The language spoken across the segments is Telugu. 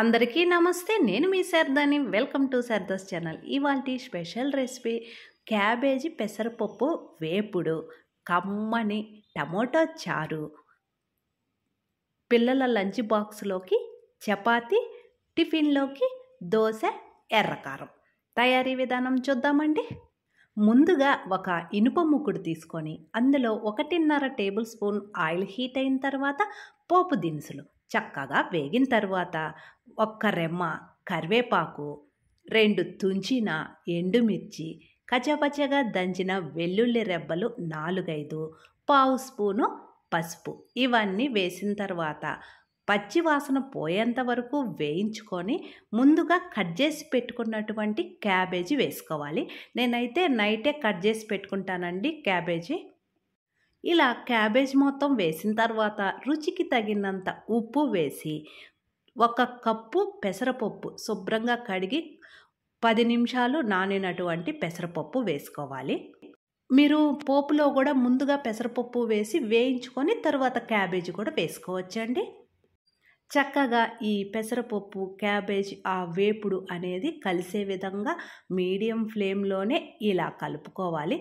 అందరికీ నమస్తే నేను మీ శారదాని వెల్కమ్ టు శారదాస్ ఛానల్ ఇవాళ స్పెషల్ రెసిపీ క్యాబేజీ పెసరపప్పు వేపుడు కమ్మని టమోటా చారు పిల్లల లంచ్ బాక్స్లోకి చపాతి టిఫిన్లోకి దోశ ఎర్రకారం తయారీ విధానం చూద్దామండి ముందుగా ఒక ఇనుప ముక్కుడు తీసుకొని అందులో ఒకటిన్నర టేబుల్ స్పూన్ ఆయిల్ హీట్ అయిన తర్వాత పోపు దినుసులు చక్కగా వేగిన తర్వాత ఒక్క రెమ్మ కరివేపాకు రెండు తుంచిన ఎండుమిర్చి కచపచగా దంచిన వెల్లుల్లి రెబ్బలు నాలుగైదు పావు స్పూను పసుపు ఇవన్నీ వేసిన తర్వాత పచ్చివాసన పోయేంత వరకు వేయించుకొని ముందుగా కట్ చేసి పెట్టుకున్నటువంటి క్యాబేజీ వేసుకోవాలి నేనైతే నైటే కట్ చేసి పెట్టుకుంటానండి క్యాబేజీ ఇలా క్యాబేజ్ మొత్తం వేసిన తర్వాత రుచికి తగినంత ఉప్పు వేసి ఒక కప్పు పెసరపప్పు శుభ్రంగా కడిగి పది నిమిషాలు నానినటువంటి పెసరపప్పు వేసుకోవాలి మీరు పోపులో కూడా ముందుగా పెసరపప్పు వేసి వేయించుకొని తర్వాత క్యాబేజీ కూడా వేసుకోవచ్చండి చక్కగా ఈ పెసరపప్పు క్యాబేజ్ ఆ వేపుడు అనేది కలిసే విధంగా మీడియం ఫ్లేమ్లోనే ఇలా కలుపుకోవాలి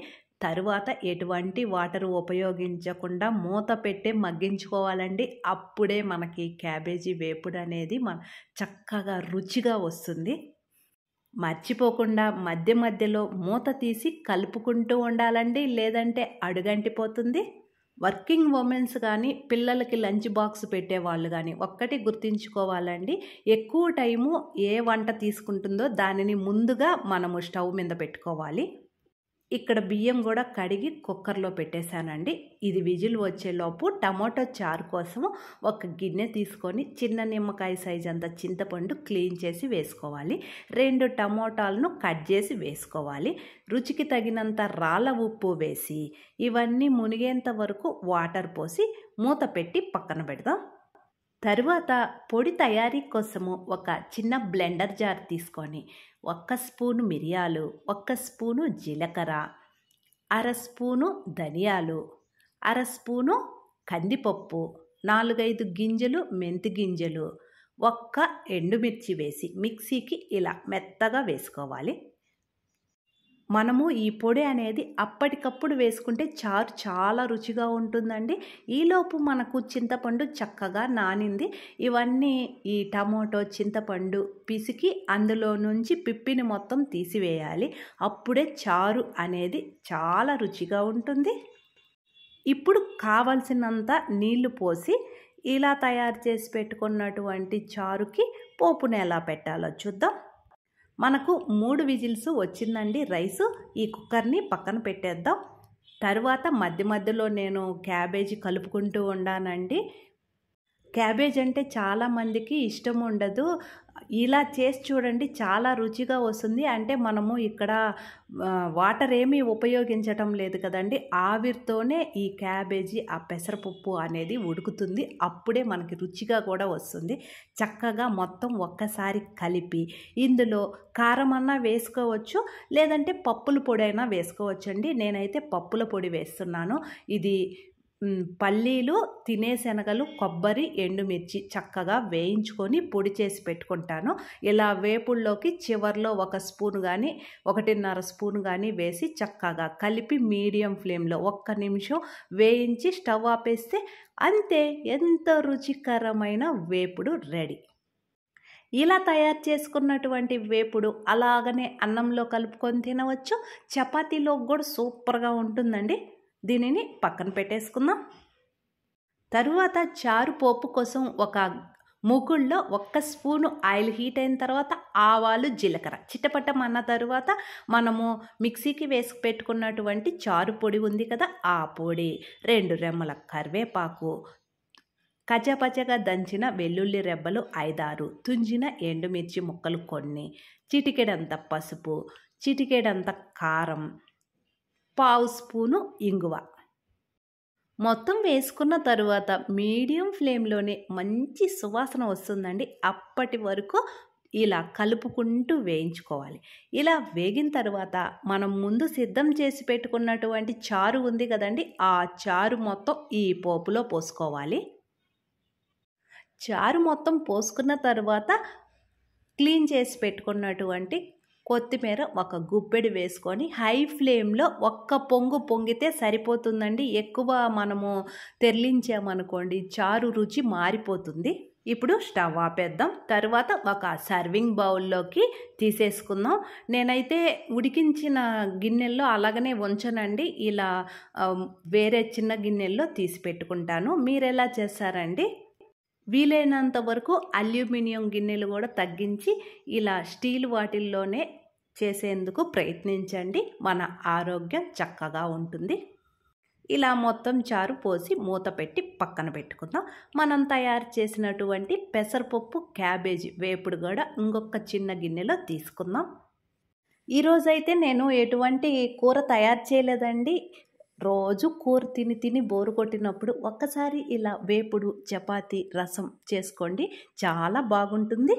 తరువాత ఎటువంటి వాటర్ ఉపయోగించకుండా మూత పెట్టి మగ్గించుకోవాలండి అప్పుడే మనకి క్యాబేజీ వేపుడు అనేది మన చక్కగా రుచిగా వస్తుంది మర్చిపోకుండా మధ్య మధ్యలో మూత తీసి కలుపుకుంటూ ఉండాలండి లేదంటే అడుగంటిపోతుంది వర్కింగ్ ఉమెన్స్ కానీ పిల్లలకి లంచ్ బాక్స్ పెట్టేవాళ్ళు కానీ ఒక్కటి గుర్తుంచుకోవాలండి ఎక్కువ టైము ఏ వంట తీసుకుంటుందో దానిని ముందుగా మనము స్టవ్ మీద పెట్టుకోవాలి ఇక్కడ బియ్యం కూడా కడిగి కుక్కర్లో పెట్టేశానండి ఇది విజిల్ వచ్చేలోపు టమాటో చారు కోసం ఒక గిన్నె తీసుకొని చిన్న నిమ్మకాయ సైజ్ అంత చింతపండు క్లీన్ చేసి వేసుకోవాలి రెండు టమోటాలను కట్ చేసి వేసుకోవాలి రుచికి తగినంత రాళ్ళ ఉప్పు వేసి ఇవన్నీ మునిగేంత వరకు వాటర్ పోసి మూత పెట్టి పక్కన పెడదాం తరువాత పొడి తయారీ కోసము ఒక చిన్న బ్లెండర్ జార్ తీసుకొని ఒక్క స్పూను మిరియాలు ఒక్క స్పూను జీలకర్ర అర స్పూను ధనియాలు అర స్పూను కందిపప్పు నాలుగైదు గింజలు మెంతి గింజలు ఒక్క ఎండుమిర్చి వేసి మిక్సీకి ఇలా మెత్తగా వేసుకోవాలి మనము ఈ పొడి అనేది అప్పటికప్పుడు వేసుకుంటే చారు చాలా రుచిగా ఉంటుందండి ఈలోపు మనకు చింతపండు చక్కగా నానింది ఇవన్నీ ఈ టమోటో చింతపండు పిసికి అందులో నుంచి పిప్పిని మొత్తం తీసివేయాలి అప్పుడే చారు అనేది చాలా రుచిగా ఉంటుంది ఇప్పుడు కావలసినంత నీళ్లు పోసి ఇలా తయారు చేసి పెట్టుకున్నటువంటి చారుకి పోపుని ఎలా పెట్టాలో చూద్దాం మనకు మూడు విజిల్స్ వచ్చిందండి రైస్ ఈ కుక్కర్ని పక్కన పెట్టేద్దాం తరువాత మధ్య మధ్యలో నేను క్యాబేజీ కలుపుకుంటూ ఉండానండి క్యాబేజ్ అంటే చాలామందికి ఇష్టం ఉండదు ఇలా చేసి చూడండి చాలా రుచిగా వస్తుంది అంటే మనము ఇక్కడ వాటర్ ఏమీ ఉపయోగించటం లేదు కదండి ఆవిరితోనే ఈ క్యాబేజీ ఆ పెసరపప్పు అనేది ఉడుకుతుంది అప్పుడే మనకి రుచిగా కూడా వస్తుంది చక్కగా మొత్తం ఒక్కసారి కలిపి ఇందులో కారం అన్నా వేసుకోవచ్చు లేదంటే పప్పుల పొడి అయినా వేసుకోవచ్చండి నేనైతే పప్పుల పొడి వేస్తున్నాను ఇది పల్లీలు తినేశనగలు కొబ్బరి ఎండుమిర్చి చక్కగా వేయించుకొని పొడి చేసి పెట్టుకుంటాను ఇలా వేపుల్లోకి చివరిలో ఒక స్పూన్ కానీ ఒకటిన్నర స్పూన్ కానీ వేసి చక్కగా కలిపి మీడియం ఫ్లేమ్లో ఒక్క నిమిషం వేయించి స్టవ్ ఆపేస్తే అంతే ఎంతో రుచికరమైన వేపుడు రెడీ ఇలా తయారు చేసుకున్నటువంటి వేపుడు అలాగనే అన్నంలో కలుపుకొని తినవచ్చు చపాతీలో కూడా సూపర్గా ఉంటుందండి దీనిని పక్కన పెట్టేసుకుందాం తరువాత చారు పోపు కోసం ఒక మూకుళ్ళలో ఒక్క స్పూను ఆయిల్ హీట్ అయిన తర్వాత ఆవాలు జీలకర్ర అన్న తర్వాత మనము మిక్సీకి వేసి పెట్టుకున్నటువంటి చారు పొడి ఉంది కదా ఆ పొడి రెండు రెమ్మల కరివేపాకు కచపచగా దంచిన వెల్లుల్లి రెబ్బలు ఐదారు తుంజిన ఎండుమిర్చి ముక్కలు కొన్ని చిటికెడంత పసుపు చిటికెడంత కారం పావు స్పూను ఇంగువ మొత్తం వేసుకున్న తరువాత మీడియం ఫ్లేమ్లోనే మంచి సువాసన వస్తుందండి అప్పటి వరకు ఇలా కలుపుకుంటూ వేయించుకోవాలి ఇలా వేగిన తర్వాత మనం ముందు సిద్ధం చేసి పెట్టుకున్నటువంటి చారు ఉంది కదండి ఆ చారు మొత్తం ఈ పోపులో పోసుకోవాలి చారు మొత్తం పోసుకున్న తర్వాత క్లీన్ చేసి పెట్టుకున్నటువంటి కొత్తిమీర ఒక గుప్పెడు వేసుకొని హై ఫ్లేమ్లో ఒక్క పొంగు పొంగితే సరిపోతుందండి ఎక్కువ మనము తెరలించామనుకోండి చారు రుచి మారిపోతుంది ఇప్పుడు స్టవ్ ఆపేద్దాం తర్వాత ఒక సర్వింగ్ బౌల్లోకి తీసేసుకుందాం నేనైతే ఉడికించిన గిన్నెల్లో అలాగనే ఉంచనండి ఇలా వేరే చిన్న గిన్నెల్లో తీసి పెట్టుకుంటాను మీరు ఎలా చేస్తారండి వీలైనంత వరకు అల్యూమినియం గిన్నెలు కూడా తగ్గించి ఇలా స్టీల్ వాటిల్లోనే చేసేందుకు ప్రయత్నించండి మన ఆరోగ్యం చక్కగా ఉంటుంది ఇలా మొత్తం చారు పోసి మూత పెట్టి పక్కన పెట్టుకుందాం మనం తయారు చేసినటువంటి పెసరపప్పు క్యాబేజీ వేపుడు కూడా ఇంకొక చిన్న గిన్నెలో తీసుకుందాం ఈరోజైతే నేను ఎటువంటి కూర తయారు చేయలేదండి రోజు కూర తిని తిని బోరు కొట్టినప్పుడు ఒక్కసారి ఇలా వేపుడు చపాతి రసం చేసుకోండి చాలా బాగుంటుంది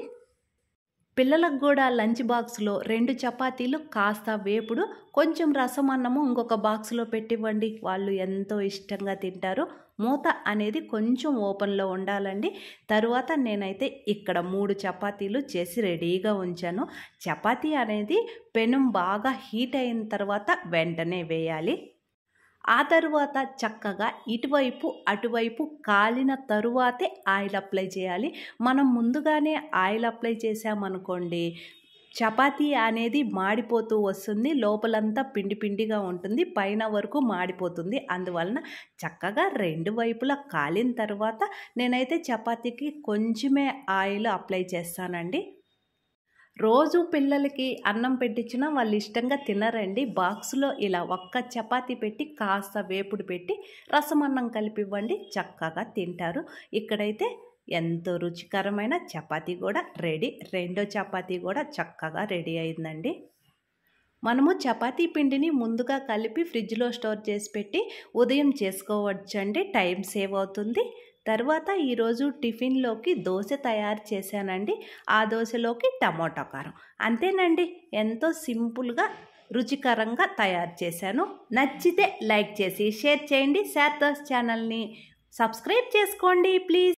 పిల్లలకు కూడా లంచ్ బాక్స్లో రెండు చపాతీలు కాస్త వేపుడు కొంచెం రసం అన్నము ఇంకొక బాక్స్లో పెట్టివ్వండి వాళ్ళు ఎంతో ఇష్టంగా తింటారు మూత అనేది కొంచెం ఓపెన్లో ఉండాలండి తరువాత నేనైతే ఇక్కడ మూడు చపాతీలు చేసి రెడీగా ఉంచాను చపాతీ అనేది పెనం బాగా హీట్ అయిన తర్వాత వెంటనే వేయాలి ఆ తరువాత చక్కగా ఇటువైపు అటువైపు కాలిన తరువాతే ఆయిల్ అప్లై చేయాలి మనం ముందుగానే ఆయిల్ అప్లై చేసామనుకోండి చపాతీ అనేది మాడిపోతూ వస్తుంది లోపలంతా పిండి పిండిగా ఉంటుంది పైన వరకు మాడిపోతుంది అందువలన చక్కగా రెండు వైపులా కాలిన తర్వాత నేనైతే చపాతీకి కొంచెమే ఆయిల్ అప్లై చేస్తానండి రోజు పిల్లలకి అన్నం పెట్టించినా వాళ్ళు ఇష్టంగా తినరండి బాక్స్లో ఇలా ఒక్క చపాతీ పెట్టి కాస్త వేపుడు పెట్టి రసం అన్నం కలిపి ఇవ్వండి చక్కగా తింటారు ఇక్కడైతే ఎంతో రుచికరమైన చపాతీ కూడా రెడీ రెండో చపాతీ కూడా చక్కగా రెడీ అయిందండి మనము చపాతీ పిండిని ముందుగా కలిపి ఫ్రిడ్జ్లో స్టోర్ చేసి పెట్టి ఉదయం చేసుకోవచ్చండి టైం సేవ్ అవుతుంది తర్వాత ఈరోజు టిఫిన్లోకి దోశ తయారు చేశానండి ఆ దోశలోకి టమాటో కారం అంతేనండి ఎంతో సింపుల్గా రుచికరంగా తయారు చేశాను నచ్చితే లైక్ చేసి షేర్ చేయండి శారదాస్ ఛానల్ని సబ్స్క్రైబ్ చేసుకోండి ప్లీజ్